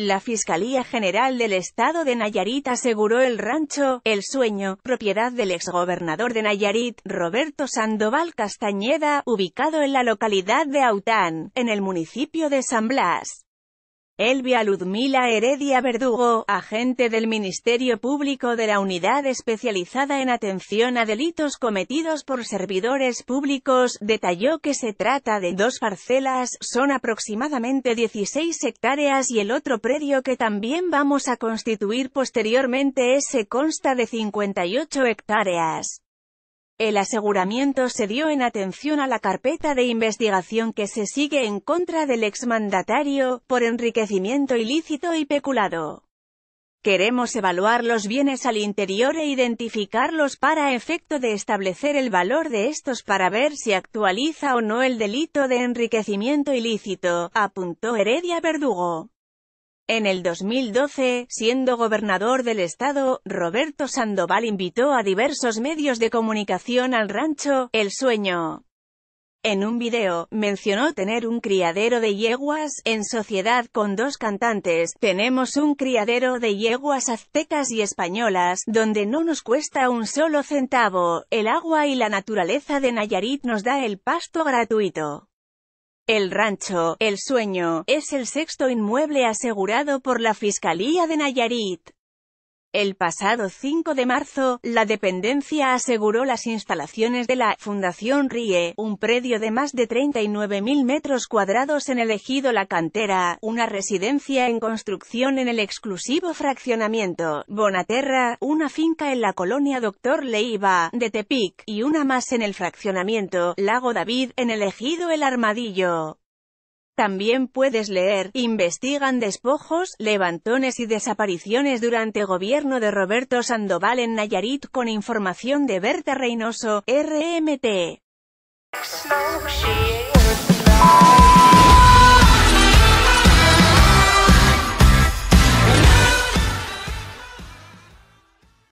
La Fiscalía General del Estado de Nayarit aseguró el rancho, El Sueño, propiedad del exgobernador de Nayarit, Roberto Sandoval Castañeda, ubicado en la localidad de Aután, en el municipio de San Blas. Elvia Ludmila Heredia Verdugo, agente del Ministerio Público de la Unidad Especializada en Atención a Delitos Cometidos por Servidores Públicos, detalló que se trata de dos parcelas, son aproximadamente 16 hectáreas y el otro predio que también vamos a constituir posteriormente ese consta de 58 hectáreas. El aseguramiento se dio en atención a la carpeta de investigación que se sigue en contra del exmandatario, por enriquecimiento ilícito y peculado. Queremos evaluar los bienes al interior e identificarlos para efecto de establecer el valor de estos para ver si actualiza o no el delito de enriquecimiento ilícito, apuntó Heredia Verdugo. En el 2012, siendo gobernador del estado, Roberto Sandoval invitó a diversos medios de comunicación al rancho, El Sueño. En un video, mencionó tener un criadero de yeguas, en sociedad con dos cantantes, tenemos un criadero de yeguas aztecas y españolas, donde no nos cuesta un solo centavo, el agua y la naturaleza de Nayarit nos da el pasto gratuito. El rancho, El Sueño, es el sexto inmueble asegurado por la Fiscalía de Nayarit. El pasado 5 de marzo, la dependencia aseguró las instalaciones de la Fundación RIE, un predio de más de 39.000 metros cuadrados en el ejido La Cantera, una residencia en construcción en el exclusivo fraccionamiento Bonaterra, una finca en la colonia Doctor Leiva, de Tepic, y una más en el fraccionamiento Lago David, en el ejido El Armadillo. También puedes leer, investigan despojos, levantones y desapariciones durante gobierno de Roberto Sandoval en Nayarit con información de Berta Reynoso, RMT.